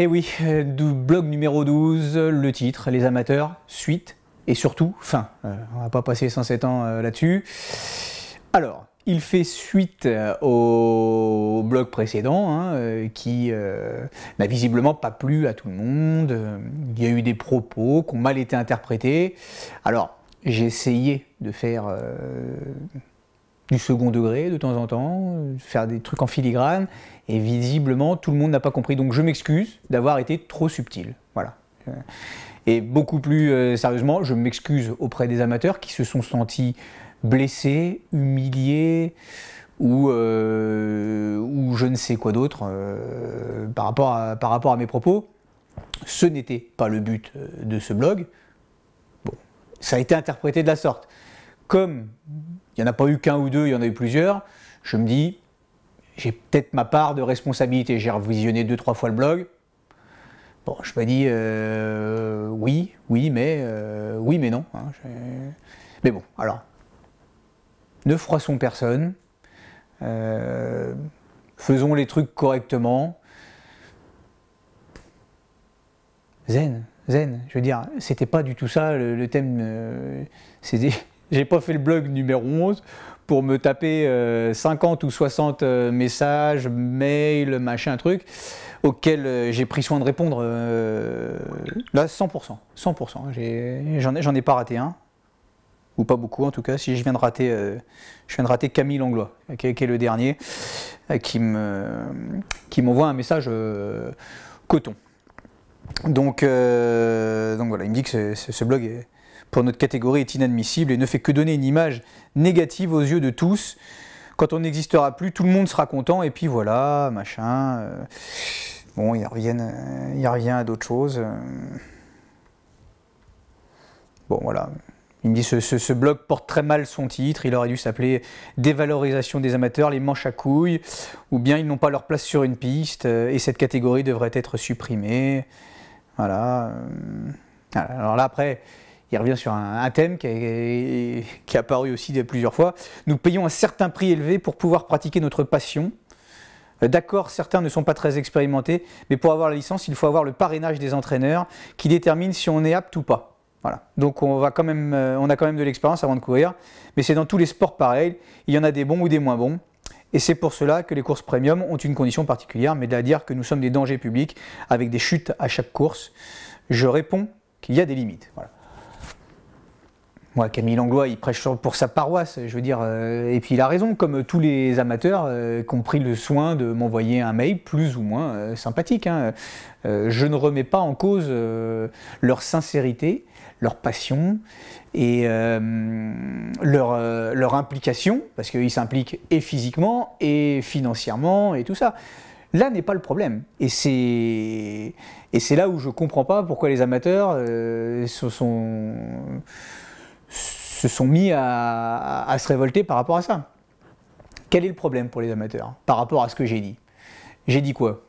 Et eh oui, blog numéro 12, le titre, les amateurs, suite et surtout fin. Euh, on va pas passer 107 ans euh, là-dessus. Alors, il fait suite euh, au blog précédent, hein, qui n'a visiblement pas plu à tout le monde. Il y a eu des propos qui ont mal été interprétés. Alors, j'ai essayé de faire du second degré de temps en temps, euh, faire des trucs en filigrane, et visiblement tout le monde n'a pas compris. Donc je m'excuse d'avoir été trop subtil. Voilà. Euh, et beaucoup plus euh, sérieusement, je m'excuse auprès des amateurs qui se sont sentis blessés, humiliés ou, ou je ne sais quoi d'autre par, par rapport à mes propos. Ce n'était pas le but de ce blog. Bon, ça a été interprété de la sorte comme il n'y en a pas eu qu'un ou deux, il y en a eu plusieurs, je me dis, j'ai peut-être ma part de responsabilité. J'ai revisionné deux, trois fois le blog. Bon, je me dis, euh, oui, oui, mais, euh, oui, mais non. Hein, mais bon, alors, ne froissons personne. Euh, faisons les trucs correctement. Zen, zen, je veux dire, c'était pas du tout ça le, thème. C'était j'ai pas fait le blog numéro 11 pour me taper 50 euh, ou 60 euh, messages, mails, machin, truc, auxquels euh, j'ai pris soin de répondre. là, 100%. 100%. J'en ai, pas raté un. Ou pas beaucoup en tout cas, si je viens de rater, je viens de rater Camille Langlois, qui, est le dernier, qui me qui m'envoie un message coton. Donc, donc voilà, il me dit que ce blog est, pour notre catégorie est inadmissible et ne fait que donner une image négative aux yeux de tous. Quand on n'existera plus, tout le monde sera content et puis voilà, machin. Euh, bon, il revient, euh, revient à d'autres choses. Euh. Bon, voilà. Il me dit ce, ce, blog porte très mal son titre, il aurait dû s'appeler Dévalorisation des amateurs, les manches à couilles, ou bien ils n'ont pas leur place sur une piste et cette catégorie devrait être supprimée. Voilà. Alors là, après, il revient sur un, thème qui est, qui apparu aussi plusieurs fois. Nous payons un certain prix élevé pour pouvoir pratiquer notre passion. Euh, d'accord, certains ne sont pas très expérimentés, mais pour avoir la licence, il faut avoir le parrainage des entraîneurs qui détermine si on est apte ou pas. Voilà. Donc euh, on, a quand même de l'expérience avant de courir, mais c'est dans tous les sports pareils, il y en a des bons ou des moins bons. Et c'est pour cela que les courses premium ont une condition particulière, mais de dire que nous sommes des dangers publics avec des chutes à chaque course, je réponds qu'il y a des limites. Voilà. Moi, Camille Langlois, il prêche pour sa paroisse, je veux dire. Euh, et puis il a raison, comme tous les amateurs euh, qui ont pris le soin de m'envoyer un mail plus ou moins euh, sympathique. Hein. je ne remets pas en cause leur sincérité, leur passion et leur, implication, parce qu'ils s'impliquent et physiquement et financièrement et tout ça. Là n'est pas le problème. Et c'est, c'est là où je comprends pas pourquoi les amateurs se sont se sont mis à, se révolter par rapport à ça. Quel est le problème pour les amateurs par rapport à ce que j'ai dit J'ai dit quoi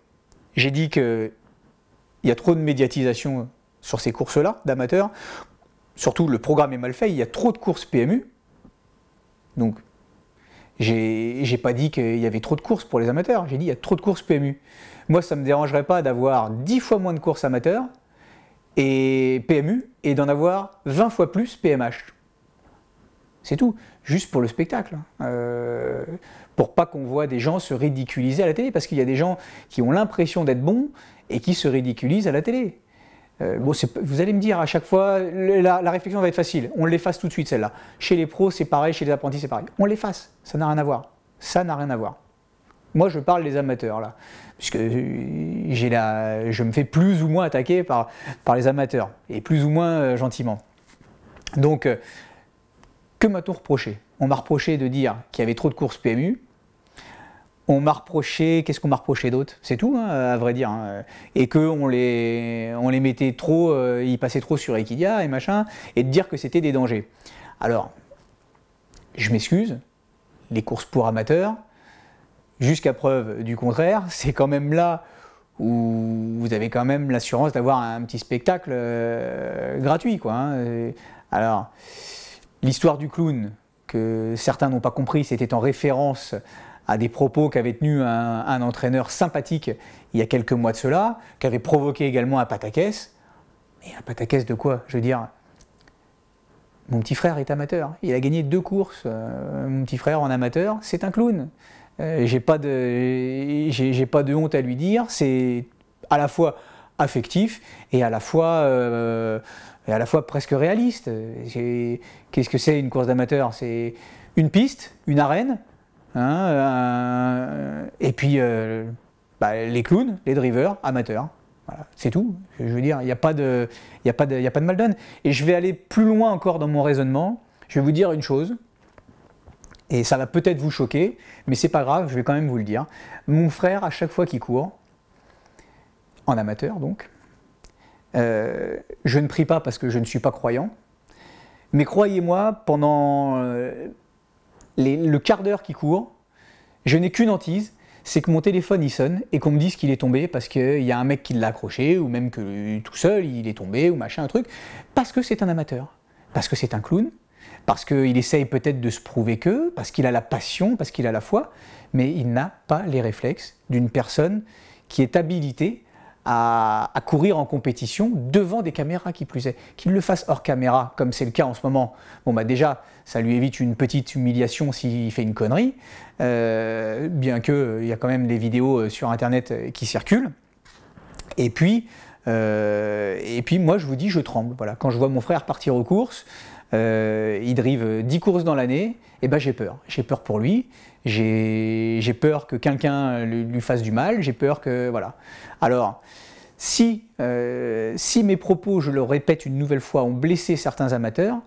J'ai dit qu'il y a trop de médiatisation sur ces courses-là d'amateurs. Surtout, le programme est mal fait, il y a trop de courses PMU. Donc, j'ai pas dit qu'il y avait trop de courses pour les amateurs, j'ai dit qu'il y a trop de courses PMU. Moi, ça ne me dérangerait pas d'avoir 10 fois moins de courses amateurs et PMU et d'en avoir 20 fois plus PMH. C'est tout, juste pour le spectacle. Hein. Euh, pour pas qu'on voit des gens se ridiculiser à la télé, parce qu'il y a des gens qui ont l'impression d'être bons et qui se ridiculisent à la télé. Euh, bon, vous allez me dire à chaque fois, la, réflexion va être facile, on l'efface tout de suite celle-là. Chez les pros, c'est pareil, chez les apprentis, c'est pareil. On l'efface, ça n'a rien à voir. Ça n'a rien à voir. Moi, je parle des amateurs, là, puisque euh, j'ai je me fais plus ou moins attaquer par, les amateurs, et plus ou moins gentiment. Donc, que m'a-t-on reproché On m'a reproché de dire qu'il y avait trop de courses PMU. On m'a reproché, qu'est-ce qu'on m'a reproché d'autre C'est tout, hein, à vrai dire. Hein. Et qu'on les, on les mettait trop, euh, ils passaient trop sur Equidia et machin, et de dire que c'était des dangers. Alors, je m'excuse, les courses pour amateurs, jusqu'à preuve du contraire, c'est quand même là où vous avez quand même l'assurance d'avoir un petit spectacle euh, gratuit. Quoi, hein. Alors. L'histoire du clown, que certains n'ont pas compris, c'était en référence à des propos qu'avait tenus un, entraîneur sympathique il y a quelques mois de cela, qui avait provoqué également un pataquès. Mais un pataquès de quoi Je veux dire, mon petit frère est amateur. Il a gagné deux courses. Euh, mon petit frère en amateur, c'est un clown. Euh, j'ai pas j'ai pas de honte à lui dire. C'est à la fois affectif et à la fois, euh, à la fois presque réaliste. Qu'est-ce que c'est une course d'amateur C'est une piste, une arène, hein, euh, et puis euh, bah, les clowns, les drivers, amateurs. c'est tout. Je veux dire, il n'y a, pas de, a, de, mal donne. Et je vais aller plus loin encore dans mon raisonnement. Je vais vous dire une chose, et ça va peut-être vous choquer, mais c'est pas grave, je vais quand même vous le dire. Mon frère, à chaque fois qu'il court, amateur donc. Euh, je ne prie pas parce que je ne suis pas croyant, mais croyez-moi, pendant euh, le quart d'heure qui court, je n'ai qu'une hantise, c'est que mon téléphone il sonne et qu'on me dise qu'il est tombé parce qu'il y a un mec qui l'a accroché ou même que tout seul il est tombé ou machin, un truc, parce que c'est un amateur, parce que c'est un clown, parce qu'il essaye peut-être de se prouver que, parce qu'il a la passion, parce qu'il a la foi, mais il n'a pas les réflexes d'une personne qui est habilitée à, courir en compétition devant des caméras qui plus est. Qu'il le fasse hors caméra, comme c'est le cas en ce moment. Bon bah déjà, ça lui évite une petite humiliation s'il fait une connerie, euh, bien qu'il euh, il y a quand même des vidéos euh, sur Internet qui circulent. Et puis, et puis moi je vous dis, je tremble. Voilà, quand je vois mon frère partir aux courses, euh, il drive 10 courses dans l'année, et eh ben j'ai peur. J'ai peur pour lui, j'ai peur que quelqu'un lui, fasse du mal, j'ai peur que. Voilà. Alors. Si, euh, si mes propos, je le répète une nouvelle fois, ont blessé certains amateurs,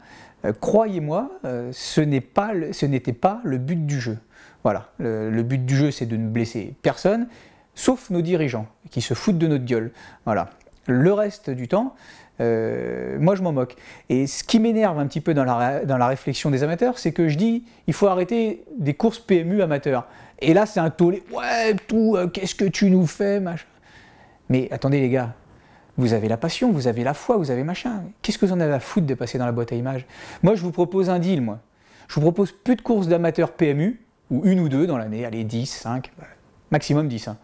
euh, croyez-moi, ce n'était pas, le but du jeu. Voilà, le, le but du jeu, c'est de ne blesser personne, sauf nos dirigeants, qui se foutent de notre gueule. Voilà. Le reste du temps, euh, moi, je m'en moque. Et ce qui m'énerve un petit peu dans la, dans la réflexion des amateurs, c'est que je dis il faut arrêter des courses PMU amateurs. Et là, c'est un tollé ouais, tout, euh, qu'est-ce que tu nous fais, machin. Mais attendez, les gars, vous avez la passion, vous avez la foi, vous avez machin. Qu'est-ce que vous en avez à foutre de passer dans la boîte à images Moi, je vous propose un deal, moi. Je vous propose plus de courses d'amateurs PMU, ou une ou deux dans l'année, allez, 10, 5, bah, maximum 10. Hein.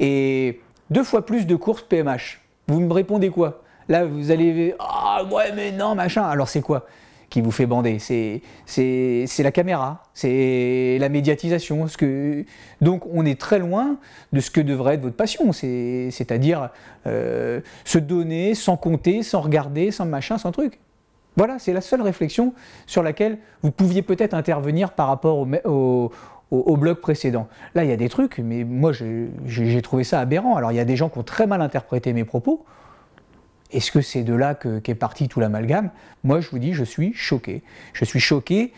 Et deux fois plus de courses PMH. Vous me répondez quoi Là, vous allez, ah ouais, mais non, machin. Alors c'est quoi qui vous fait bander C'est la caméra, c'est la médiatisation. Ce que donc on est très loin de ce que devrait être votre passion, c'est-à-dire euh, se donner sans compter, sans regarder, sans machin, sans truc. Voilà, c'est la seule réflexion sur laquelle vous pouviez peut-être intervenir par rapport au, au, au, blog précédent. Là, il y a des trucs, mais moi, j'ai trouvé ça aberrant. Alors, il y a des gens qui ont très mal interprété mes propos. Est-ce que c'est de là qu'est parti tout l'amalgame Moi, je vous dis, je suis choqué. Je suis choqué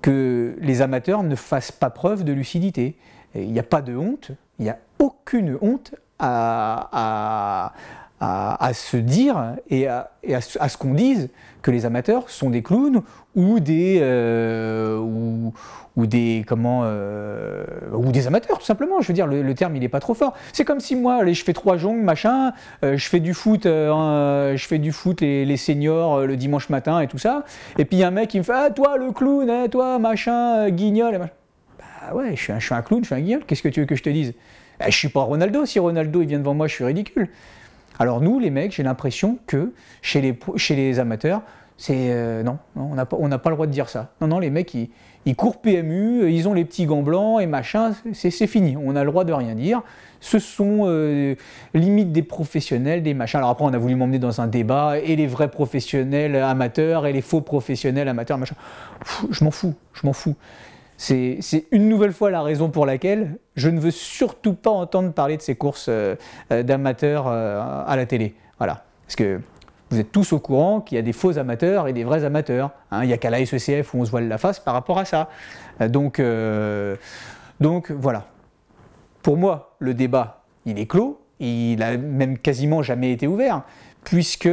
que les amateurs ne fassent pas preuve de lucidité. Il n'y a pas de honte, il n'y a aucune honte à, se dire et, à, ce qu'on dise que les amateurs sont des clowns ou des, euh, ou des comment euh, ou des amateurs tout simplement. Je veux dire, le, terme il est pas trop fort. C'est comme si moi, allez, je fais trois jongles, machin, euh, je fais du foot, euh, je fais du foot les, seniors le dimanche matin et tout ça. Et puis y a un mec qui me fait ah toi le clown, hein, toi machin guignol. Bah ouais, je suis, un, suis un clown, je suis un guignol. Qu'est-ce que tu veux que je te dise bah, Je suis pas Ronaldo. Si Ronaldo il vient devant moi, je suis ridicule. Alors nous les mecs, j'ai l'impression que chez les chez les amateurs c'est non, on n'a pas, on n'a pas le droit de dire ça. Non, non, les mecs, ils, ils courent PMU, ils ont les petits gants blancs et machin, c'est fini, on a le droit de rien dire. Ce sont limites euh, limite des professionnels, des machins. Alors après, on a voulu m'emmener dans un débat, et les vrais professionnels amateurs, et les faux professionnels amateurs, machin. je m'en fous, je m'en fous. C'est une nouvelle fois la raison pour laquelle je ne veux surtout pas entendre parler de ces courses euh, euh, d'amateurs à la télé. Voilà. Parce que vous êtes tous au courant qu'il y a des faux amateurs et des vrais amateurs. Hein. il n'y a qu'à la SECF où on se voile la face par rapport à ça. Euh, donc, euh, donc voilà. Pour moi, le débat, il est clos. Il a même quasiment jamais été ouvert, puisque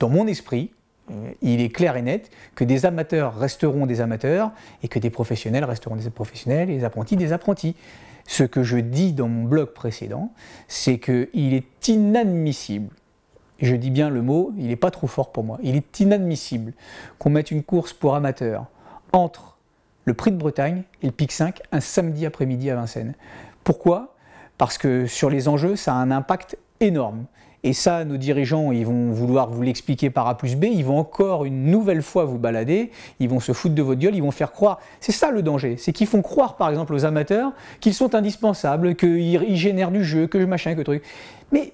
dans mon esprit, euh, il est clair et net que des amateurs resteront des amateurs et que des professionnels resteront des professionnels et des apprentis des apprentis. Ce que je dis dans mon blog précédent, c'est qu'il est inadmissible je dis bien le mot, il n'est pas trop fort pour moi. Il est inadmissible qu'on mette une course pour amateurs entre le Prix de Bretagne et le PIC 5 un samedi après-midi à Vincennes. Pourquoi Parce que sur les enjeux, ça a un impact énorme. Et ça, nos dirigeants, ils vont vouloir vous l'expliquer par A plus B, ils vont encore une nouvelle fois vous balader, ils vont se foutre de votre gueule, ils vont faire croire. C'est ça le danger, c'est qu'ils font croire par exemple aux amateurs qu'ils sont indispensables, qu'ils génèrent du jeu, que machin, que truc. Mais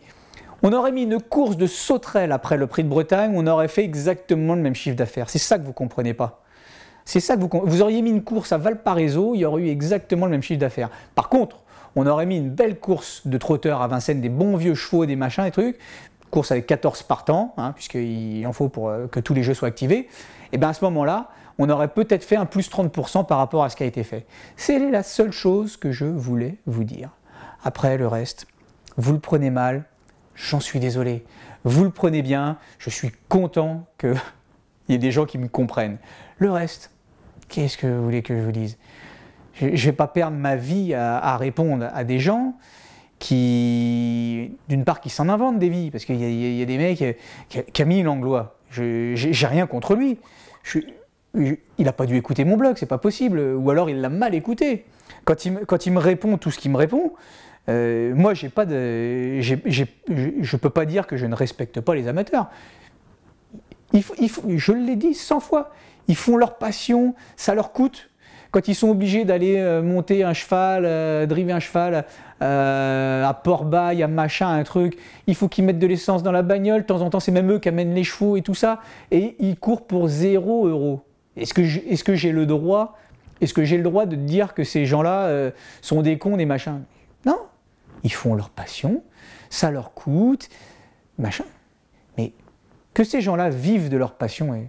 on aurait mis une course de sauterelles après le prix de Bretagne, on aurait fait exactement le même chiffre d'affaires. C'est ça que vous comprenez pas. C'est ça que vous Vous auriez mis une course à Valparaiso, il y aurait eu exactement le même chiffre d'affaires. Par contre, on aurait mis une belle course de trotteurs à Vincennes, des bons vieux chevaux, des machins, des trucs, course avec 14 partants, hein, puisqu'il en faut pour euh, que tous les jeux soient activés, et eh bien à ce moment-là, on aurait peut-être fait un plus 30% par rapport à ce qui a été fait. C'est la seule chose que je voulais vous dire. Après, le reste, vous le prenez mal, j'en suis désolé. Vous le prenez bien, je suis content qu'il y ait des gens qui me comprennent. Le reste, qu'est-ce que vous voulez que je vous dise Je ne vais pas perdre ma vie à, répondre à des gens qui, d'une part, qui s'en inventent des vies, parce qu'il y, a des mecs, euh, Camille Langlois, j'ai rien contre lui. il n'a pas dû écouter mon blog, c'est pas possible. Ou alors il l'a mal écouté. quand il me répond tout ce qu'il me répond, euh, moi, j'ai pas de, je ne peux pas dire que je ne respecte pas les amateurs. je l'ai dit 100 fois, ils font leur passion, ça leur coûte. Quand ils sont obligés d'aller euh, monter un cheval, euh, driver un cheval à Port-Bail, à machin, un truc, il faut qu'ils mettent de l'essence dans la bagnole. De temps en temps, c'est même eux qui amènent les chevaux et tout ça. Et ils courent pour 0 euros. Est-ce que j'ai le droit Est-ce de dire que ces gens-là sont des cons, des machins Non, ils font leur passion, ça leur coûte, machin. Mais que ces gens-là vivent de leur passion et,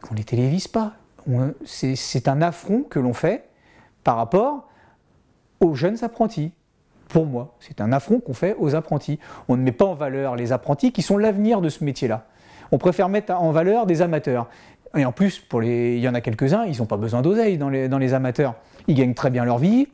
qu'on ne les télévise pas, c'est un affront que l'on fait par rapport aux jeunes apprentis. Pour moi, c'est un affront qu'on fait aux apprentis. On ne met pas en valeur les apprentis qui sont l'avenir de ce métier-là. On préfère mettre en valeur des amateurs. Et en plus, pour les... il y en a quelques-uns, ils n'ont pas besoin d'oseille dans les amateurs. Ils gagnent très bien leur vie,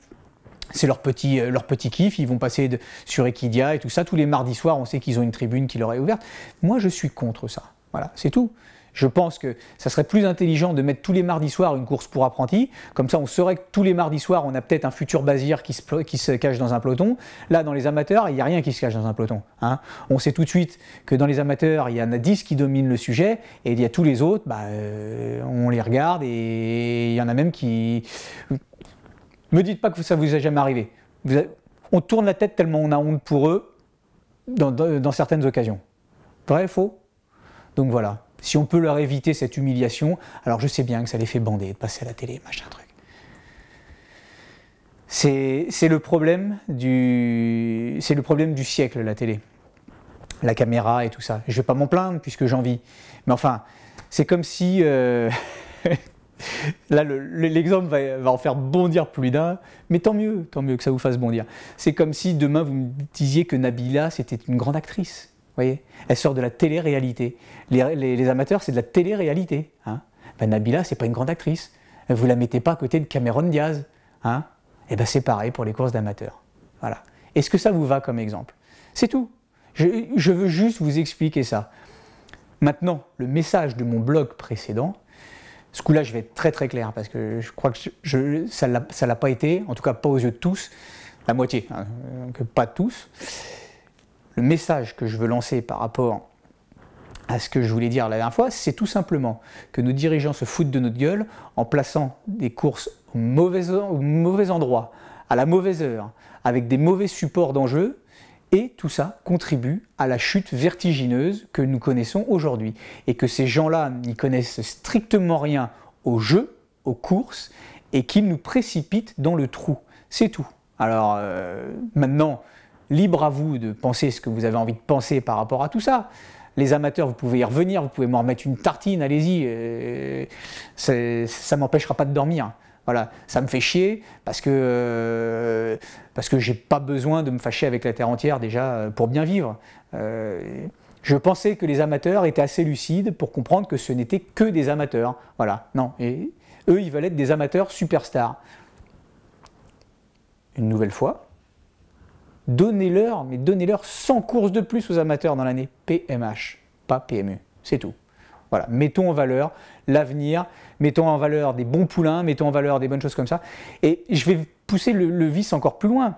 c'est leur petit, euh, leur petit kiff, ils vont passer de, sur Equidia et tout ça. Tous les mardis soirs, on sait qu'ils ont une tribune qui leur est ouverte. Moi, je suis contre ça. Voilà, c'est tout. Je pense que ça serait plus intelligent de mettre tous les mardis soirs une course pour apprentis. Comme ça, on saurait que tous les mardis soirs, on a peut-être un futur basir qui se, qui se, cache dans un peloton. Là, dans les amateurs, il n'y a rien qui se cache dans un peloton. Hein. On sait tout de suite que dans les amateurs, il y en a 10 qui dominent le sujet et il y a tous les autres, bah, euh, on les regarde et il y en a même qui, me dites pas que ça vous est jamais arrivé. on tourne la tête tellement on a honte pour eux dans, certaines occasions. Vrai, faux Donc voilà. Si on peut leur éviter cette humiliation, alors je sais bien que ça les fait bander de passer à la télé, machin truc. C'est le problème du c'est le problème du siècle la télé, la caméra et tout ça. Je ne vais pas m'en plaindre puisque j'en vis, mais enfin c'est comme si euh, Là, l'exemple va, en faire bondir plus d'un, mais tant mieux, tant mieux que ça vous fasse bondir. C'est comme si demain vous me disiez que Nabila, c'était une grande actrice. Voyez Elle sort de la télé-réalité. Les, amateurs, c'est de la télé-réalité. Hein ben, Nabila, c'est pas une grande actrice. Vous la mettez pas à côté de Cameron Diaz. Et hein. eh ben c'est pareil pour les courses d'amateurs. Voilà. Est-ce que ça vous va comme exemple C'est tout. je veux juste vous expliquer ça. Maintenant, le message de mon blog précédent, ce coup-là, je vais être très très clair parce que je crois que ça ne l'a pas été, en tout cas pas aux yeux de tous, la moitié, hein, euh, pas tous. Le message que je veux lancer par rapport à ce que je voulais dire la dernière fois, c'est tout simplement que nos dirigeants se foutent de notre gueule en plaçant des courses au mauvais, mauvais endroit, à la mauvaise heure, avec des mauvais supports d'enjeu, et tout ça contribue à la chute vertigineuse que nous connaissons aujourd'hui. Et que ces gens-là n'y connaissent strictement rien au jeu, aux courses, et qu'ils nous précipitent dans le trou. C'est tout. Alors euh, maintenant, libre à vous de penser ce que vous avez envie de penser par rapport à tout ça. Les amateurs, vous pouvez y revenir, vous pouvez m'en remettre une tartine, allez-y, euh, ça ne m'empêchera pas de dormir. Voilà, ça me fait chier parce que euh, parce j'ai pas besoin de me fâcher avec la terre entière déjà euh, pour bien vivre. Euh, je pensais que les amateurs étaient assez lucides pour comprendre que ce n'était que des amateurs. Voilà, non. Et eux, ils veulent être des amateurs superstars. Une nouvelle fois, donnez-leur, mais donnez-leur 100 courses de plus aux amateurs dans l'année. PMH, pas PMU, C'est tout. Voilà, mettons en valeur l'avenir, mettons en valeur des bons poulains, mettons en valeur des bonnes choses comme ça. Et je vais pousser le, vice encore plus loin.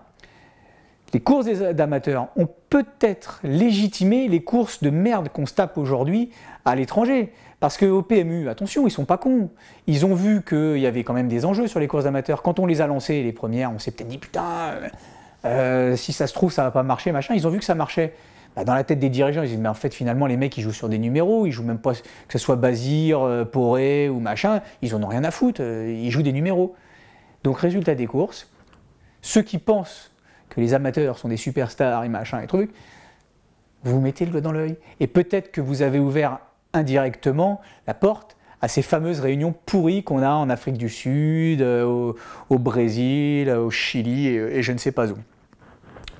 Les courses d'amateurs ont peut-être légitimé les courses de merde qu'on se tape aujourd'hui à l'étranger. Parce qu'au PMU, attention, ils sont pas cons. Ils ont vu qu'il y avait quand même des enjeux sur les courses d'amateurs. Quand on les a lancées, les premières, on s'est peut-être dit putain, euh, si ça se trouve, ça va pas marcher, machin. Ils ont vu que ça marchait. Bah, dans la tête des dirigeants, ils disent, mais en fait, finalement, les mecs, ils jouent sur des numéros, ils jouent même pas, que ce soit Bazir, euh, Poré ou machin, ils en ont rien à foutre, euh, ils jouent des numéros. Donc, résultat des courses, ceux qui pensent que les amateurs sont des superstars et machin et trucs, vous mettez le doigt dans l'œil. Et peut-être que vous avez ouvert indirectement la porte à ces fameuses réunions pourries qu'on a en Afrique du Sud, euh, au, Brésil, au Chili et, et je ne sais pas où.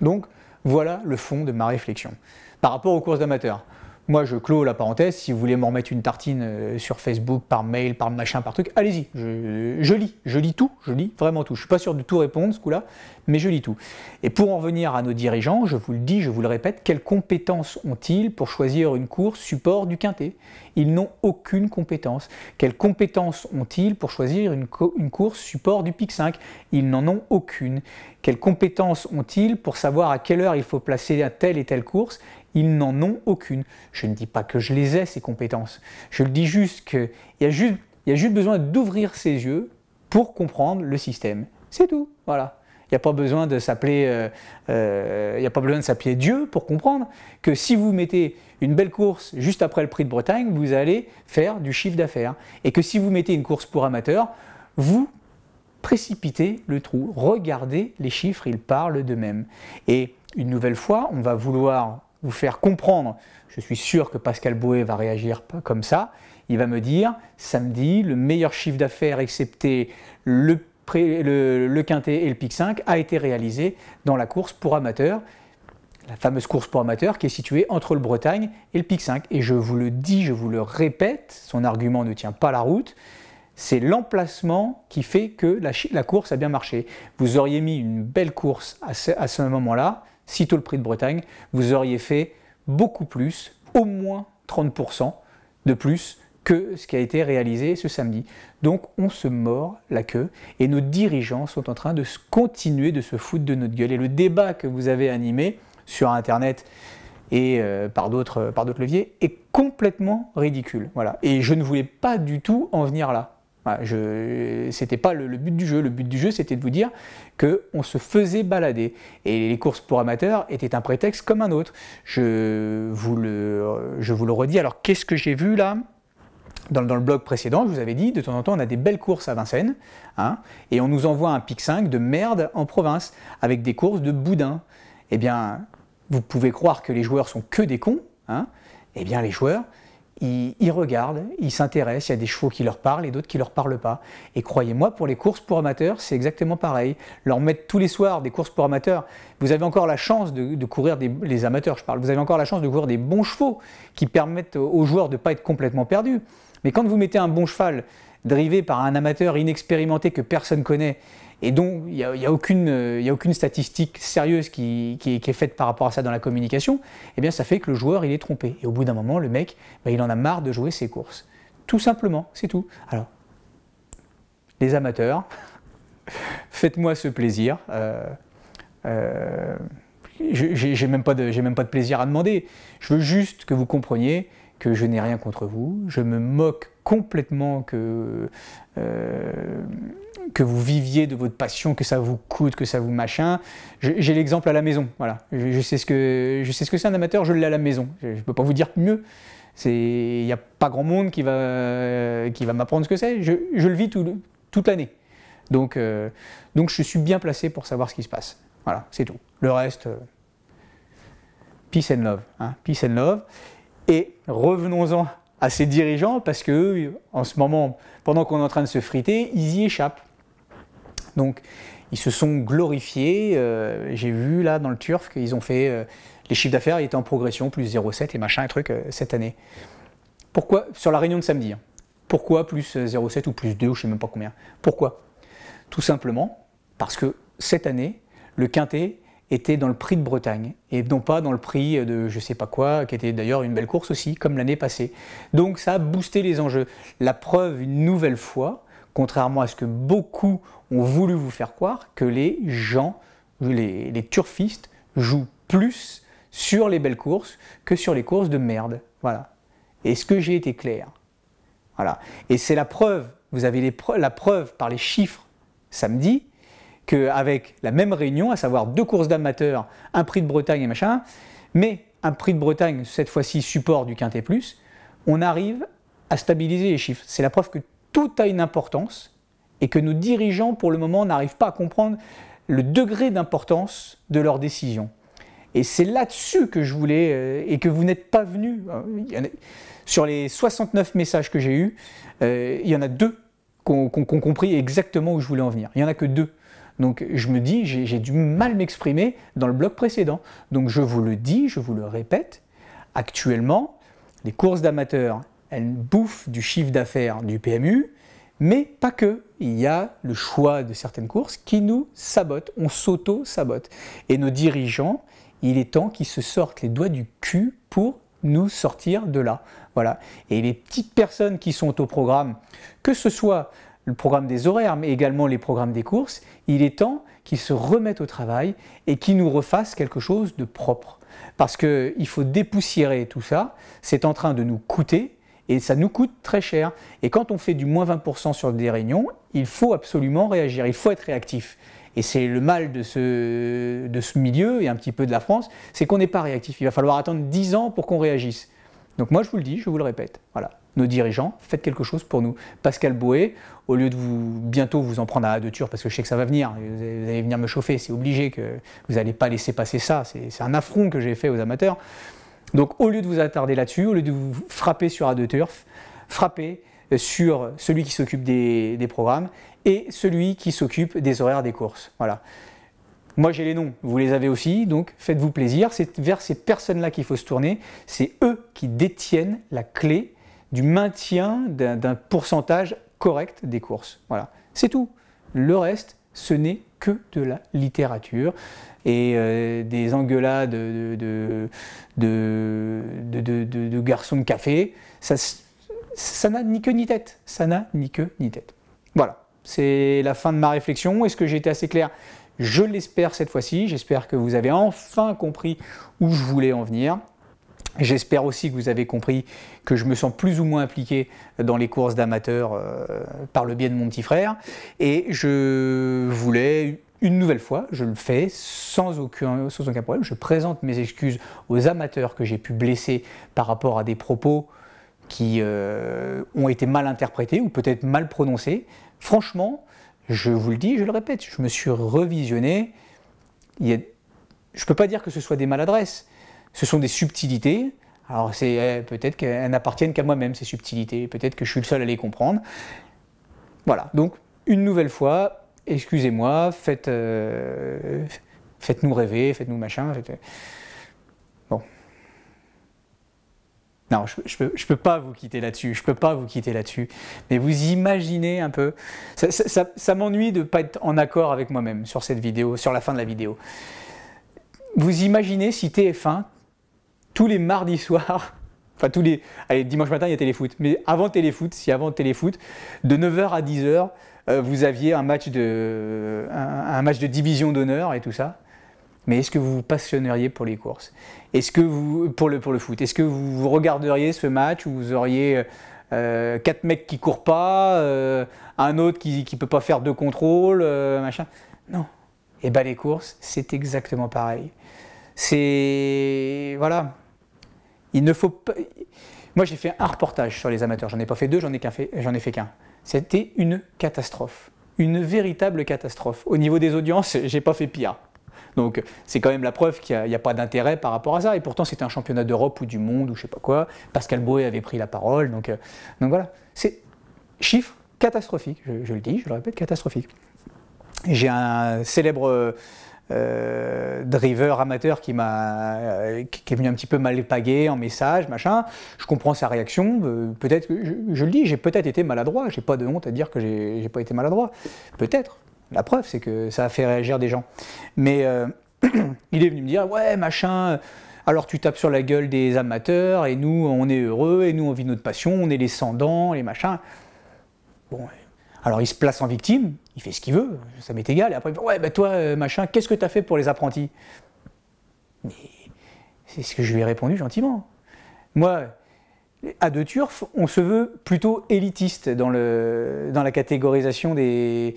Donc, voilà le fond de ma réflexion. Par rapport aux courses d'amateurs, moi, je clôt la parenthèse. Si vous voulez me remettre une tartine euh, sur Facebook, par mail, par machin, par truc, allez-y. Je, lis. Je lis tout. Je lis vraiment tout. Je ne suis pas sûr de tout répondre ce coup-là, mais je lis tout. Et pour en revenir à nos dirigeants, je vous le dis, je vous le répète, quelles compétences ont-ils pour choisir une course support du quintet Ils n'ont aucune compétence. Quelles compétences ont-ils pour choisir une course support du PIC 5 Ils n'en ont aucune. Quelles compétences ont-ils pour savoir à quelle heure il faut placer telle et telle course ils n'en ont aucune. Je ne dis pas que je les ai, ces compétences. Je le dis juste qu'il y, a juste, a juste besoin d'ouvrir ses yeux pour comprendre le système. C'est tout, voilà. Il n'y a pas besoin de s'appeler, euh, euh, il a pas besoin de s'appeler Dieu pour comprendre que si vous mettez une belle course juste après le Prix de Bretagne, vous allez faire du chiffre d'affaires, et que si vous mettez une course pour amateurs, vous précipitez le trou. Regardez les chiffres, ils parlent d'eux-mêmes. Et une nouvelle fois, on va vouloir vous faire comprendre, je suis sûr que Pascal Bouet va réagir comme ça, il va me dire, samedi, le meilleur chiffre d'affaires, excepté le, Quintet et le PIC 5, a été réalisé dans la course pour amateurs, la fameuse course pour amateurs qui est située entre le Bretagne et le PIC 5. Et je vous le dis, je vous le répète, son argument ne tient pas la route, c'est l'emplacement qui fait que la, course a bien marché. Vous auriez mis une belle course à ce moment-là, sitôt le prix de Bretagne, vous auriez fait beaucoup plus, au moins 30% de plus que ce qui a été réalisé ce samedi. Donc on se mord la queue et nos dirigeants sont en train de continuer de se foutre de notre gueule. Et le débat que vous avez animé sur Internet et euh, par d'autres leviers est complètement ridicule. Voilà. Et je ne voulais pas du tout en venir là c'était pas le, but du jeu. Le but du jeu, c'était de vous dire que on se faisait balader. Et les courses pour amateurs étaient un prétexte comme un autre. Je vous le, redis. Alors, qu'est-ce que j'ai vu là dans, le blog précédent, je vous avais dit, de temps en temps, on a des belles courses à Vincennes, hein, et on nous envoie un pic 5 de merde en province, avec des courses de boudin. Eh bien, vous pouvez croire que les joueurs sont que des cons, hein. eh bien les joueurs, ils, regardent, ils s'intéressent, il y a des chevaux qui leur parlent et d'autres qui leur parlent pas. Et croyez-moi, pour les courses pour amateurs, c'est exactement pareil. Leur mettre tous les soirs des courses pour amateurs, vous avez encore la chance de, courir des amateurs, je parle, vous avez encore la chance de courir des bons chevaux qui permettent aux joueurs de ne pas être complètement perdus. Mais quand vous mettez un bon cheval drivé par un amateur inexpérimenté que personne connaît et donc, il n'y euh, a, aucune statistique sérieuse qui, est faite par rapport à ça dans la communication, eh bien, ça fait que le joueur, il est trompé. Et au bout d'un moment, le mec, bah, il en a marre de jouer ses courses. Tout simplement, c'est tout. Alors, les amateurs, faites-moi ce plaisir. Euh, euh, j'ai même, même pas de plaisir à demander. Je veux juste que vous compreniez que je n'ai rien contre vous. Je me moque complètement que, euh, que vous viviez de votre passion, que ça vous coûte, que ça vous machin. J'ai l'exemple à la maison, voilà. Je, sais ce que je sais ce que c'est un amateur, je l'ai à la maison. Je ne peux pas vous dire mieux. Il n'y a pas grand monde qui va, qui va m'apprendre ce que c'est. Je, le vis toute l'année. Donc, euh, donc je suis bien placé pour savoir ce qui se passe. Voilà, c'est tout. Le reste, euh, peace and love. Hein. peace and love. Et revenons-en à ces dirigeants parce que en ce moment, pendant qu'on est en train de se friter, ils y échappent. Donc, ils se sont glorifiés. Euh, j'ai vu là dans le Turf qu'ils ont fait euh, les chiffres d'affaires étaient en progression, plus 0,7 et machin, un truc euh, cette année. Pourquoi Sur la réunion de samedi. Hein. Pourquoi plus 0,7 ou plus 2 ou je sais même pas combien Pourquoi Tout simplement parce que cette année, le quintet était dans le prix de Bretagne et non pas dans le prix de je sais pas quoi, qui était d'ailleurs une belle course aussi, comme l'année passée. Donc ça a boosté les enjeux. La preuve, une nouvelle fois, contrairement à ce que beaucoup ont voulu vous faire croire, que les gens, les, les turfistes, jouent plus sur les belles courses que sur les courses de merde. Voilà. Est-ce que j'ai été clair Voilà. Et c'est la preuve, vous avez les la preuve par les chiffres samedi, qu'avec la même réunion, à savoir deux courses d'amateurs, un prix de Bretagne et machin, mais un prix de Bretagne, cette fois-ci support du Quintet Plus, on arrive à stabiliser les chiffres. C'est la preuve que tout a une importance et que nos dirigeants, pour le moment, n'arrivent pas à comprendre le degré d'importance de leurs décisions. Et c'est là-dessus que je voulais, euh, et que vous n'êtes pas venu. Euh, sur les 69 messages que j'ai eus, euh, il y en a deux qu'on qu ont compris exactement où je voulais en venir. Il n'y en a que deux. Donc je me dis, j'ai dû mal m'exprimer dans le bloc précédent. Donc je vous le dis, je vous le répète, actuellement, les courses d'amateurs, elles bouffent du chiffre d'affaires du PMU, mais pas que. Il y a le choix de certaines courses qui nous sabotent, on s'auto-sabote. Et nos dirigeants, il est temps qu'ils se sortent les doigts du cul pour nous sortir de là. Voilà. Et les petites personnes qui sont au programme, que ce soit le programme des horaires, mais également les programmes des courses, il est temps qu'ils se remettent au travail et qu'ils nous refassent quelque chose de propre. Parce qu'il faut dépoussiérer tout ça, c'est en train de nous coûter, et ça nous coûte très cher. Et quand on fait du moins 20% sur des réunions, il faut absolument réagir, il faut être réactif. Et c'est le mal de ce, de ce milieu et un petit peu de la France, c'est qu'on n'est pas réactif. Il va falloir attendre 10 ans pour qu'on réagisse. Donc moi je vous le dis, je vous le répète. Voilà nos dirigeants, faites quelque chose pour nous. Pascal Boué, au lieu de vous bientôt vous en prendre à deux turf parce que je sais que ça va venir, vous allez venir me chauffer, c'est obligé que vous n'allez pas laisser passer ça, c'est un affront que j'ai fait aux amateurs. Donc au lieu de vous attarder là-dessus, au lieu de vous frapper sur A2 Turf, frappez euh, sur celui qui s'occupe des, programmes et celui qui s'occupe des horaires des courses. Voilà. Moi j'ai les noms, vous les avez aussi, donc faites-vous plaisir. C'est vers ces personnes-là qu'il faut se tourner. C'est eux qui détiennent la clé du maintien d'un pourcentage correct des courses. Voilà, c'est tout. Le reste, ce n'est que de la littérature et euh, des engueulades de, de, garçons de café, ça ça n'a ni queue ni tête. Ça n'a ni queue ni tête. Voilà, c'est la fin de ma réflexion. Est-ce que j'ai été assez clair Je l'espère cette fois-ci. J'espère que vous avez enfin compris où je voulais en venir. J'espère aussi que vous avez compris que je me sens plus ou moins impliqué dans les courses d'amateurs euh, par le biais de mon petit frère. Et je voulais une nouvelle fois, je le fais sans aucun, sans aucun problème. Je présente mes excuses aux amateurs que j'ai pu blesser par rapport à des propos qui euh, ont été mal interprétés ou peut-être mal prononcés. Franchement, je vous le dis, je le répète, je me suis revisionné. je ne peux pas dire que ce soit des maladresses, ce sont des subtilités. Alors c'est eh, peut-être qu'elles n'appartiennent qu'à moi-même, ces subtilités. Peut-être que je suis le seul à les comprendre. Voilà, donc une nouvelle fois, excusez-moi, faites, euh, faites, nous rêver, faites-nous machin. Euh. Bon. Non, je, je, peux, pas vous quitter là-dessus, je peux pas vous quitter là-dessus. Mais vous imaginez un peu. Ça, m'ennuie de pas être en accord avec moi-même sur cette vidéo, sur la fin de la vidéo. Vous imaginez si TF1 tous les mardis soirs, enfin tous les, dimanches dimanche matin il y a téléfoot, mais avant téléfoot, si avant téléfoot, de 9h à 10h, euh, vous aviez un match de, un, match de division d'honneur et tout ça. Mais est-ce que vous vous passionneriez pour les courses Est-ce que vous, pour le, pour le foot, est-ce que vous, regarderiez ce match où vous auriez 4 euh, euh, quatre mecs qui courent pas, un autre qui ne peut pas faire de contrôle, machin Non. Et eh bien les courses, c'est exactement pareil. C'est voilà, il ne faut pas. Moi, j'ai fait un reportage sur les amateurs. J'en ai pas fait deux, j'en ai, fait, ai fait qu'un. C'était une catastrophe, une véritable catastrophe. Au niveau des audiences, j'ai pas fait pire. Donc, c'est quand même la preuve qu'il n'y a, pas d'intérêt par rapport à ça. Et pourtant, c'était un championnat d'Europe ou du monde ou je sais pas quoi. Pascal Boé avait pris la parole. Donc, euh, donc voilà. C'est chiffre catastrophique. Je, je, le dis, je le répète, catastrophique. J'ai un célèbre euh, euh, driver amateur qui m'a euh, qui est venu un petit peu mal pagué en message machin je comprends sa réaction euh, peut-être que je, le dis j'ai peut-être été maladroit j'ai pas de honte à dire que j'ai pas été maladroit peut-être la preuve c'est que ça a fait réagir des gens mais il est venu me dire ouais machin alors tu tapes sur la gueule des amateurs et nous on est heureux et nous on vit notre passion on est les sans les machins bon alors il se place en victime il fait ce qu'il veut, ça m'est égal. Et après, ouais, ben toi, euh, machin, qu'est-ce que tu as fait pour les apprentis Mais c'est ce que je lui ai répondu gentiment. Moi, à De Turf, on se veut plutôt élitiste dans, le, dans la catégorisation des,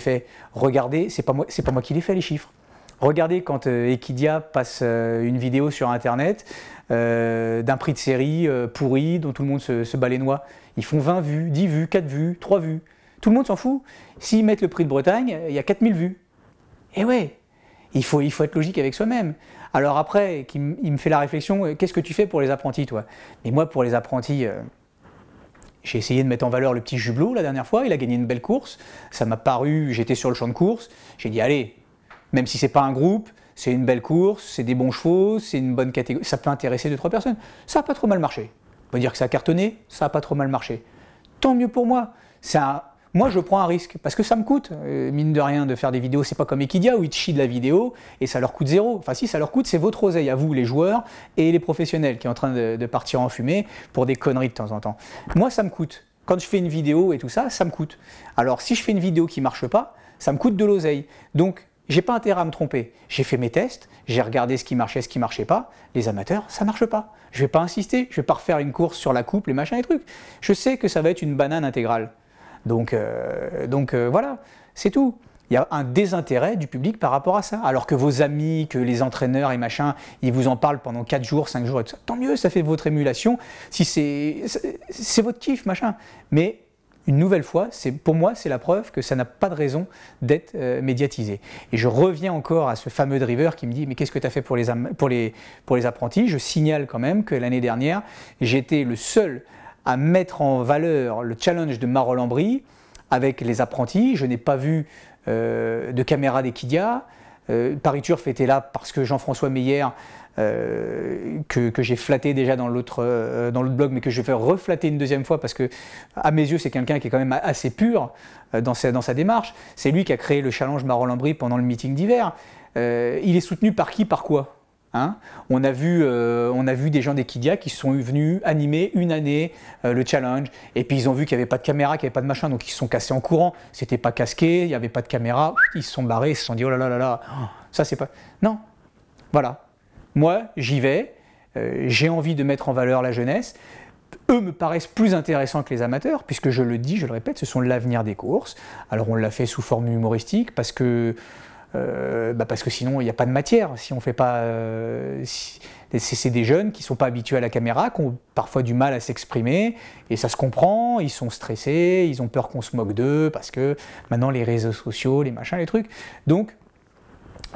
faits. Regardez, c'est pas, moi, pas moi qui les fait les chiffres. Regardez quand euh, Equidia passe euh, une vidéo sur Internet d'un prix de série pourri dont tout le monde se, se noix. Ils font 20 vues, 10 vues, 4 vues, 3 vues. Tout le monde s'en fout. S'ils mettent le prix de Bretagne, il y a 4000 vues. Et eh ouais, il faut, il faut être logique avec soi-même. Alors après, il me fait la réflexion, euh, qu'est-ce que tu fais pour les apprentis, toi Mais moi, pour les apprentis, euh, j'ai essayé de mettre en valeur le petit jubelot la dernière fois, il a gagné une belle course, ça m'a paru, j'étais sur le champ de course, j'ai dit, allez, même si c'est pas un groupe, c'est une belle course, c'est des bons chevaux, c'est une bonne catégorie, ça peut intéresser deux, trois personnes. Ça n'a pas trop mal marché. On va dire que ça a cartonné, ça n'a pas trop mal marché. Tant mieux pour moi. C'est un moi je prends un risque parce que ça me coûte, euh, mine de rien, de faire des vidéos. C'est pas comme Equidia où ils chient de la vidéo et ça leur coûte zéro. Enfin, si ça leur coûte, c'est votre oseille à vous, les joueurs et les professionnels qui est en train de, partir en fumée pour des conneries de temps en temps. Moi, ça me coûte. Quand je fais une vidéo et tout ça, ça me coûte. Alors, si je fais une vidéo qui marche pas, ça me coûte de l'oseille. Donc, j'ai pas intérêt à me tromper. J'ai fait mes tests, j'ai regardé ce qui marchait, ce qui marchait pas. Les amateurs, ça marche pas. Je vais pas insister, je vais pas refaire une course sur la coupe, les machins et trucs. Je sais que ça va être une banane intégrale. Donc, euh, donc euh, voilà, c'est tout. Il y a un désintérêt du public par rapport à ça. Alors que vos amis, que les entraîneurs et machin, ils vous en parlent pendant 4 jours, 5 jours et tout ça. Tant mieux, ça fait votre émulation. Si c'est, c'est votre kiff, machin. Mais une nouvelle fois, c'est pour moi, c'est la preuve que ça n'a pas de raison d'être euh, médiatisé. Et je reviens encore à ce fameux driver qui me dit Mais qu'est-ce que tu as fait pour les, pour, les, pour les apprentis Je signale quand même que l'année dernière, j'étais le seul à mettre en valeur le challenge de Marol avec les apprentis. Je n'ai pas vu euh, de caméra d'Equidia. Euh, Paris Turf était là parce que Jean-François Meyer, euh, que, j'ai flatté déjà euh, dans l'autre blog, mais que je vais faire reflatter une deuxième fois parce que, à mes yeux, c'est quelqu'un qui est quand même assez pur dans sa, dans, sa, démarche. C'est lui qui a créé le challenge Marolambri pendant le meeting d'hiver. il est soutenu par qui, par quoi Hein. on, a vu, euh, on a vu des gens d'Equidia qui sont venus animer une année euh, le challenge, et puis ils ont vu qu'il n'y avait pas de caméra, qu'il n'y avait pas de machin, donc ils se sont cassés en courant, c'était pas casqué, il n'y avait pas de caméra, ils se sont barrés, ils se sont dit oh là là là là, oh, ça c'est pas. Non, voilà. Moi j'y vais, euh, j'ai envie de mettre en valeur la jeunesse. Eux me paraissent plus intéressants que les amateurs, puisque je le dis, je le répète, ce sont l'avenir des courses. Alors on l'a fait sous forme humoristique parce que euh, bah, parce que sinon il n'y a pas de matière. Si on fait pas, euh, c'est des jeunes qui sont pas habitués à la caméra, qui ont parfois du mal à s'exprimer et ça se comprend. Ils sont stressés, ils ont peur qu'on se moque d'eux parce que maintenant les réseaux sociaux, les machins, les trucs. Donc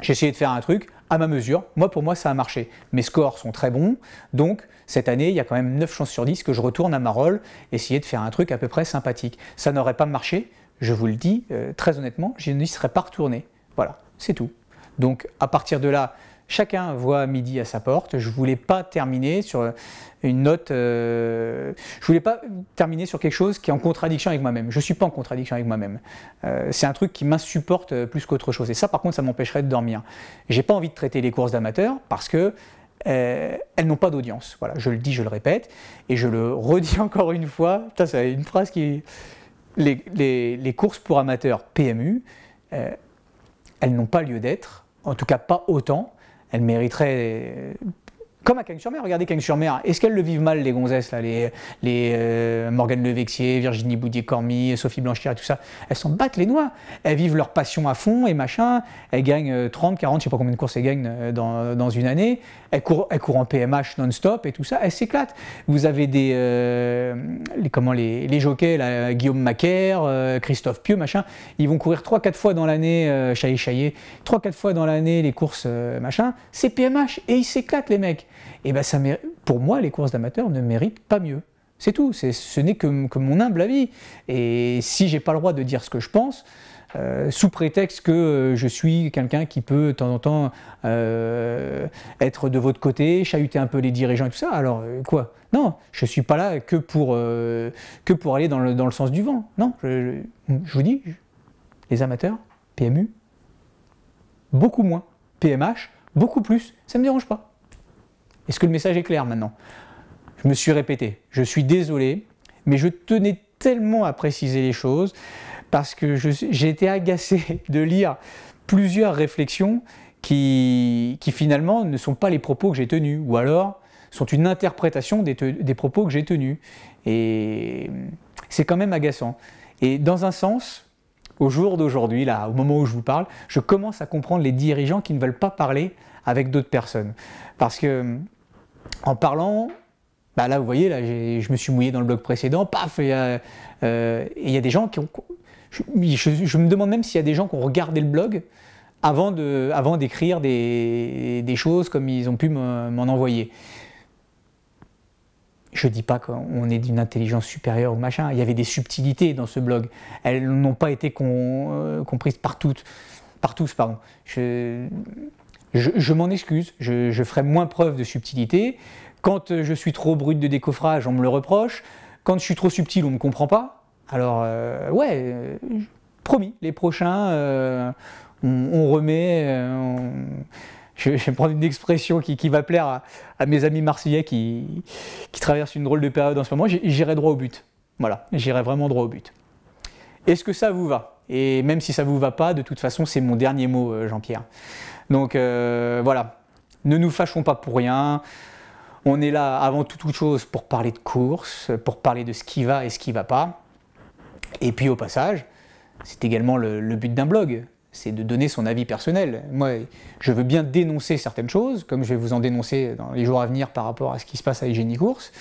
j'ai essayé de faire un truc à ma mesure. Moi, pour moi, ça a marché. Mes scores sont très bons. Donc, cette année, il y a quand même 9 chances sur 10 que je retourne à ma rôle essayer de faire un truc à peu près sympathique. Ça n'aurait pas marché, je vous le dis euh, très honnêtement, je n'y serais pas retourné. Voilà. C'est tout. Donc à partir de là, chacun voit midi à sa porte. Je voulais pas terminer sur une note. Euh, je voulais pas terminer sur quelque chose qui est en contradiction avec moi-même. Je suis pas en contradiction avec moi-même. Euh, c'est un truc qui m'insupporte euh, plus qu'autre chose. Et ça, par contre, ça m'empêcherait de dormir. J'ai pas envie de traiter les courses d'amateurs parce que elles n'ont pas d'audience. Voilà, je le dis, je le répète, et je le redis encore une fois. C'est une phrase qui. Les, les, courses pour amateurs PMU, elles n'ont pas lieu d'être, en tout cas pas autant. Elles mériteraient euh, comme à Cagnes-sur-Mer, regardez Cagnes-sur-Mer. Est-ce qu'elles le vivent mal, les gonzesses, là, les, les euh, Morgane Levexier, Virginie Boudier-Cormier, Sophie Blanchier, et tout ça Elles s'en battent les noix. Elles vivent leur passion à fond et machin. Elles gagnent 30, euh, 40, je sais pas combien de courses elles gagnent euh, dans, dans une année. Elles courent, elles courent en PMH non-stop et tout ça. Elles s'éclatent. Vous avez des. Euh, les, comment les, les jockeys, là, Guillaume Macaire, Christophe Pieux, machin. Ils vont courir 3-4 fois dans l'année, euh, chaillé, chaillé, 3-4 fois dans l'année les courses, machin. C'est PMH et ils s'éclatent, les mecs et eh ben ça pour moi, les courses d'amateurs ne méritent pas mieux. C'est tout, ce n'est que, mon humble avis. Et si j'ai pas le droit de dire ce que je pense, euh, sous prétexte que euh, je suis quelqu'un qui peut de temps en temps euh, être de votre côté, chahuter un peu les dirigeants et tout ça, alors quoi Non, je ne suis pas là que pour, que pour aller dans le, sens du vent. Non, je, vous dis, les amateurs, PMU, beaucoup moins. PMH, beaucoup plus, ça ne me dérange pas. Est-ce que le message est clair maintenant Je me suis répété, je suis désolé, mais je tenais tellement à préciser les choses parce que j'ai été agacé de lire plusieurs réflexions qui, finalement ne sont pas les propos que j'ai tenus, ou alors sont une interprétation des, des propos que j'ai tenus. Et c'est quand même agaçant. Et dans un sens, au jour d'aujourd'hui, là, au moment où je vous parle, je commence à comprendre les dirigeants qui ne veulent pas parler avec d'autres personnes. Parce que en parlant, bah là vous voyez, là je me suis mouillé dans le blog précédent, paf, euh, il y, a, des gens qui ont... Je, me demande même s'il y a des gens qui ont regardé le blog avant, d'écrire des, choses comme ils ont pu m'en envoyer. Je ne dis pas qu'on est d'une intelligence supérieure ou machin, il y avait des subtilités dans ce blog, elles n'ont pas été euh, comprises par toutes, par tous, pardon je, m'en excuse, je, ferai moins preuve de subtilité. Quand euh, je suis trop brut de décoffrage, on me le reproche. Quand je suis trop subtil, on ne me comprend pas. Alors, euh, ouais, euh, promis, les prochains, on, remet. Je, vais prendre une expression qui, va plaire à, mes amis marseillais qui, traversent une drôle de période en ce moment. J'irai droit au but. Voilà, j'irai vraiment droit au but. Est-ce que ça vous va Et même si ça vous va pas, de toute façon, c'est mon dernier mot, Jean-Pierre. Donc euh, voilà, ne nous fâchons pas pour rien. On est là avant toute, chose pour parler de course, pour parler de ce qui va et ce qui va pas. Et puis au passage, c'est également le, but d'un blog, c'est de donner son avis personnel. Moi, je veux bien dénoncer certaines choses, comme je vais vous en dénoncer dans les jours à venir par rapport à ce qui se passe à Hygiénie Course.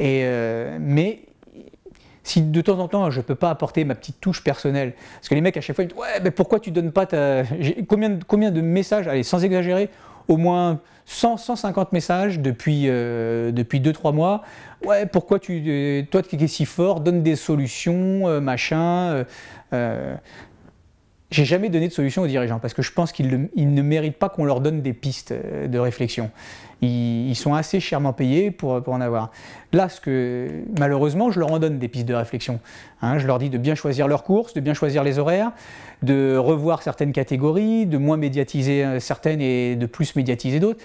Et euh, mais si de temps en temps je peux pas apporter ma petite touche personnelle, parce que les mecs à chaque fois ils disent ouais mais pourquoi tu donnes pas ta... combien de, combien de messages, allez sans exagérer, au moins 100 150 messages depuis euh, depuis 2 3 mois. Ouais, pourquoi tu euh, toi qui es si fort, donne des solutions euh, machin j'ai jamais donné de solution aux dirigeants parce que je pense qu'ils ne méritent pas qu'on leur donne des pistes euh, de réflexion. Ils, sont assez chèrement payés pour, en avoir. Là, ce malheureusement, je leur en donne des pistes de réflexion. Hein. je leur dis de bien choisir leurs courses, de bien choisir les horaires, de revoir certaines catégories, de moins médiatiser euh, certaines et de plus médiatiser d'autres.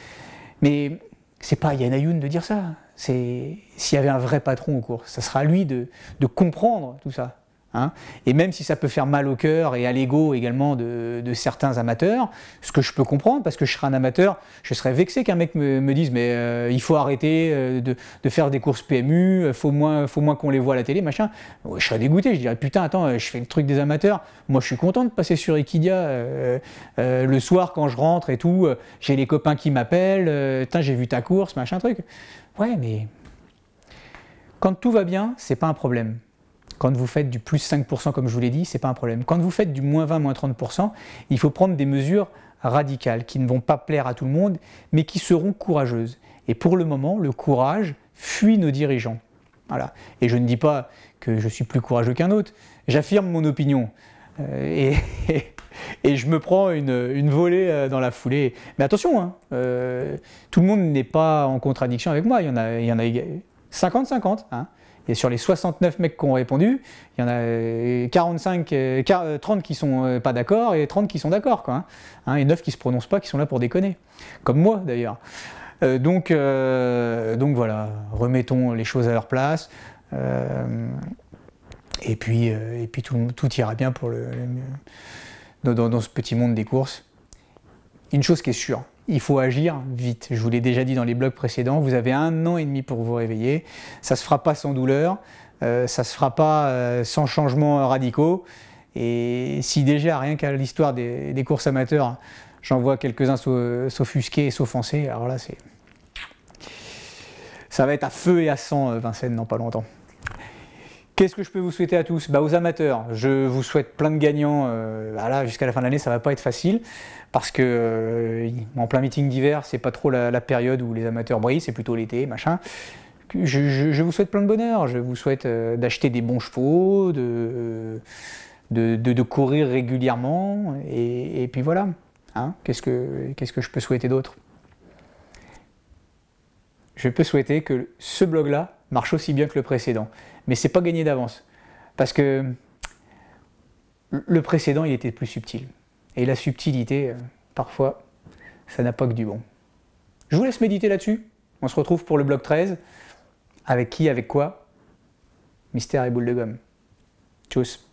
Mais c'est pas Yann Ayoun de dire ça. s'il y avait un vrai patron aux courses, ça sera à lui de comprendre tout ça. Hein. et même si ça peut faire mal au cœur et à l'ego également de, certains amateurs, ce que je peux comprendre, parce que je serais un amateur, je serais vexé qu'un mec me, dise mais euh, il faut arrêter euh, de, faire des courses PMU, euh, faut moins, faut moins qu'on les voit à la télé, machin. je serais dégoûté, je dirais putain attends, je fais le truc des amateurs. Moi je suis content de passer sur Equidia le soir quand je rentre et tout, j'ai les copains qui m'appellent, j'ai vu ta course, machin truc. Ouais mais quand tout va bien, c'est pas un problème. Quand vous faites du plus 5%, comme je vous l'ai dit, ce n'est pas un problème. Quand vous faites du moins 20, moins 30%, il faut prendre des mesures radicales qui ne vont pas plaire à tout le monde, mais qui seront courageuses. Et pour le moment, le courage fuit nos dirigeants. Voilà. Et je ne dis pas que je suis plus courageux qu'un autre, j'affirme mon opinion. Euh, et, et, je me prends une, volée euh, dans la foulée. Mais attention, hein, euh, tout le monde n'est pas en contradiction avec moi, il y en a 50-50. Et sur les 69 mecs qui ont répondu, il y en a 45, euh, 30 euh, euh, qui sont pas d'accord et 30 qui sont d'accord, quoi. Hein. Hein, et 9 qui se prononcent pas, qui sont là pour déconner. Comme moi, d'ailleurs. donc, voilà, remettons les choses à leur place. et puis, tout, ira bien pour dans, ce petit monde des courses. Une chose qui est sûre, il faut agir vite. Je vous l'ai déjà dit dans les blogs précédents, vous avez un an et demi pour vous réveiller. Ça ne se fera pas sans douleur, euh, ça ne se fera pas euh, sans changements radicaux. Et si déjà, rien qu'à l'histoire des, courses amateurs, j'en vois quelques-uns s'offusquer et s'offenser, alors là, c'est... Ça va être à feu et à sang, euh, Vincennes, dans pas longtemps. Qu'est-ce que je peux vous souhaiter à tous bah, Aux amateurs, je vous souhaite plein de gagnants. Euh, bah jusqu'à la fin de l'année, ça ne va pas être facile parce que euh, en plein meeting d'hiver, c'est pas trop la, période où les amateurs brillent, c'est plutôt l'été, machin. Je, vous souhaite plein de bonheur. Je vous souhaite euh, d'acheter des bons chevaux, de, de, courir régulièrement et, puis voilà. Hein. Qu'est-ce que je peux souhaiter d'autre Je peux souhaiter que ce blog-là marche aussi bien que le précédent. Mais c'est pas gagné d'avance. Parce que le précédent, il était plus subtil. Et la subtilité, euh, parfois, ça n'a pas que du bon. Je vous laisse méditer là-dessus. On se retrouve pour le bloc 13. Avec qui, avec quoi Mystère et boule de gomme. Tchuss